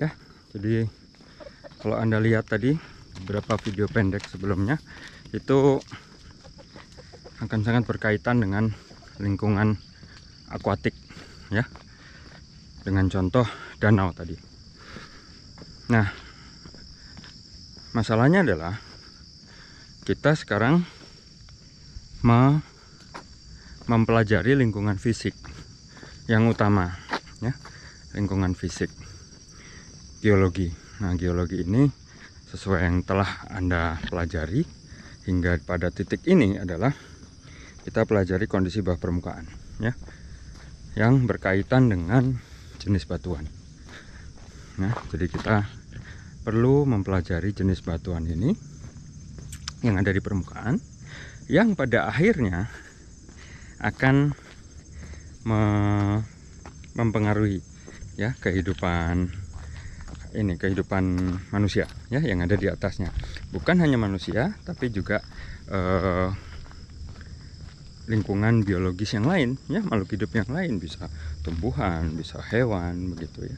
ya jadi kalau anda lihat tadi beberapa video pendek sebelumnya itu akan sangat berkaitan dengan lingkungan akuatik ya dengan contoh danau tadi nah masalahnya adalah kita sekarang mempelajari lingkungan fisik yang utama ya lingkungan fisik geologi. Nah, geologi ini sesuai yang telah Anda pelajari hingga pada titik ini adalah kita pelajari kondisi bawah permukaan ya yang berkaitan dengan jenis batuan. Nah, jadi kita perlu mempelajari jenis batuan ini yang ada di permukaan yang pada akhirnya akan me mempengaruhi ya kehidupan ini kehidupan manusia ya yang ada di atasnya bukan hanya manusia tapi juga eh, lingkungan biologis yang lain ya makhluk hidup yang lain bisa tumbuhan bisa hewan begitu ya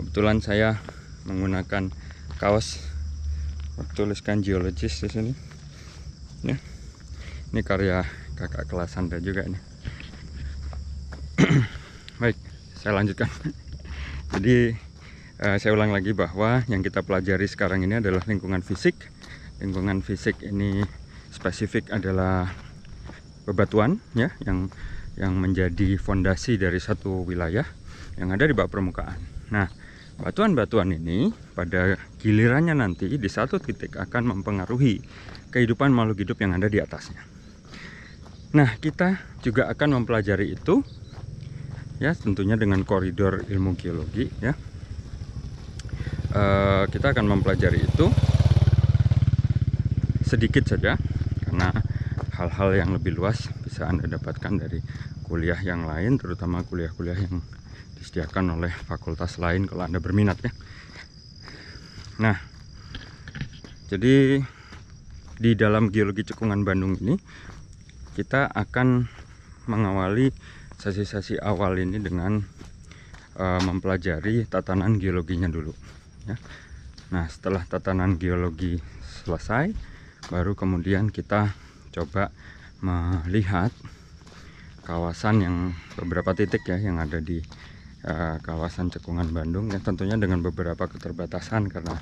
kebetulan saya menggunakan kaos tuliskan geologis di sini ya ini karya kakak kelas anda juga nih baik saya lanjutkan jadi Eh, saya ulang lagi bahwa yang kita pelajari sekarang ini adalah lingkungan fisik lingkungan fisik ini spesifik adalah bebatuan ya yang yang menjadi fondasi dari satu wilayah yang ada di bawah permukaan. Nah, batuan-batuan ini pada gilirannya nanti di satu titik akan mempengaruhi kehidupan makhluk hidup yang ada di atasnya. Nah, kita juga akan mempelajari itu ya tentunya dengan koridor ilmu geologi ya. Eh, kita akan mempelajari itu sedikit saja karena hal-hal yang lebih luas bisa Anda dapatkan dari kuliah yang lain terutama kuliah-kuliah yang disediakan oleh fakultas lain kalau Anda berminat ya nah jadi di dalam geologi cekungan Bandung ini kita akan mengawali sesi-sesi awal ini dengan uh, mempelajari tatanan geologinya dulu ya. Nah setelah tatanan geologi selesai baru kemudian kita coba melihat kawasan yang beberapa titik ya yang ada di uh, kawasan cekungan Bandung ya tentunya dengan beberapa keterbatasan karena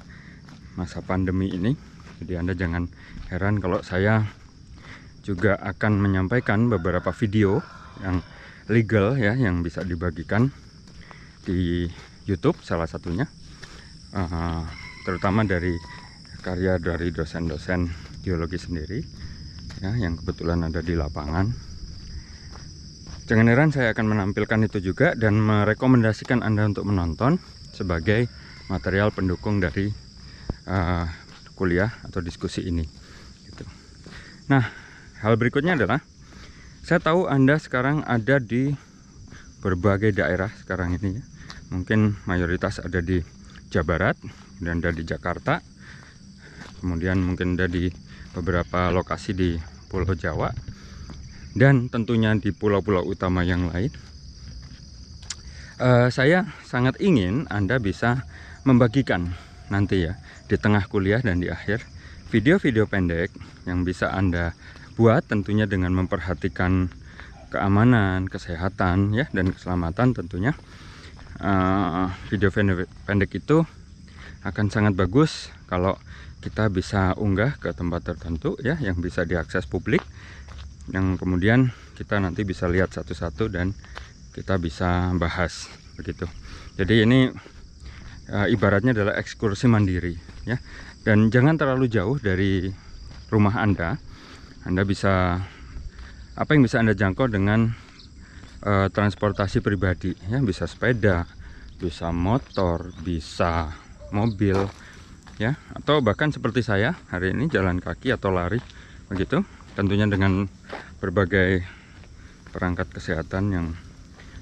masa pandemi ini jadi Anda jangan heran kalau saya juga akan menyampaikan beberapa video yang legal ya yang bisa dibagikan di YouTube salah satunya uh, terutama dari karya dari dosen-dosen geologi sendiri ya yang kebetulan ada di lapangan jangan heran saya akan menampilkan itu juga dan merekomendasikan anda untuk menonton sebagai material pendukung dari uh, kuliah atau diskusi ini gitu. nah hal berikutnya adalah saya tahu anda sekarang ada di berbagai daerah sekarang ini ya. mungkin mayoritas ada di Jawa Barat, dan dari Jakarta, kemudian mungkin ada di beberapa lokasi di Pulau Jawa, dan tentunya di pulau-pulau utama yang lain. Uh, saya sangat ingin Anda bisa membagikan nanti ya di tengah kuliah dan di akhir video-video pendek yang bisa Anda buat tentunya dengan memperhatikan keamanan, kesehatan ya dan keselamatan tentunya Eh, video pendek itu akan sangat bagus kalau kita bisa unggah ke tempat tertentu ya yang bisa diakses publik yang kemudian kita nanti bisa lihat satu-satu dan kita bisa bahas begitu jadi ini e, ibaratnya adalah ekskursi mandiri ya dan jangan terlalu jauh dari rumah anda anda bisa apa yang bisa anda jangkau dengan e, transportasi pribadi ya bisa sepeda bisa motor bisa mobil ya atau bahkan seperti saya hari ini jalan kaki atau lari begitu tentunya dengan berbagai perangkat kesehatan yang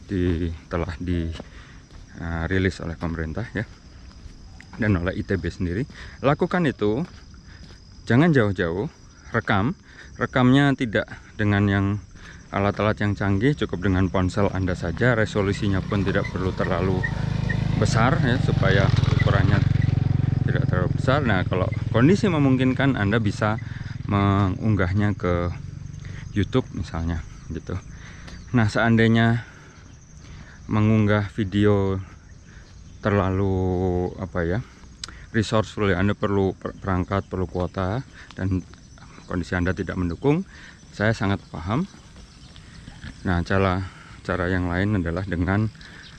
di, telah dirilis eh, oleh pemerintah ya dan oleh ITB sendiri lakukan itu jangan jauh-jauh rekam rekamnya tidak dengan yang alat-alat yang canggih cukup dengan ponsel Anda saja resolusinya pun tidak perlu terlalu besar ya supaya ukurannya tidak terlalu besar nah kalau kondisi memungkinkan Anda bisa mengunggahnya ke YouTube misalnya gitu nah seandainya mengunggah video terlalu apa ya resourceful ya Anda perlu perangkat perlu kuota dan kondisi Anda tidak mendukung saya sangat paham Nah, cara cara yang lain adalah dengan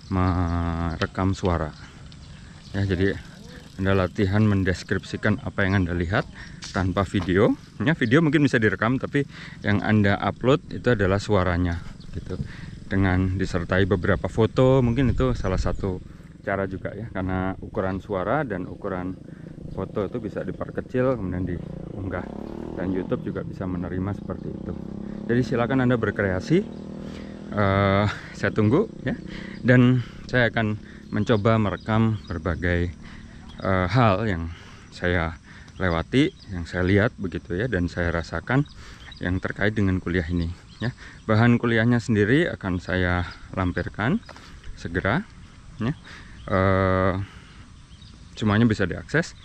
merekam suara. Ya, jadi Anda latihan mendeskripsikan apa yang Anda lihat tanpa video. Ya, video mungkin bisa direkam, tapi yang Anda upload itu adalah suaranya gitu. Dengan disertai beberapa foto, mungkin itu salah satu cara juga ya, karena ukuran suara dan ukuran foto itu bisa diperkecil kemudian diunggah dan YouTube juga bisa menerima seperti itu. Jadi silakan Anda berkreasi. Uh, saya tunggu ya. Dan saya akan mencoba merekam berbagai uh, hal yang saya lewati, yang saya lihat begitu ya dan saya rasakan yang terkait dengan kuliah ini ya. Bahan kuliahnya sendiri akan saya lampirkan segera ya. Uh, semuanya bisa diakses.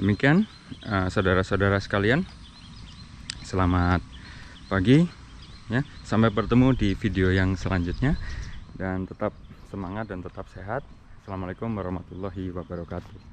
Demikian saudara-saudara uh, sekalian. Selamat pagi ya sampai bertemu di video yang selanjutnya dan tetap semangat dan tetap sehat assalamualaikum warahmatullahi wabarakatuh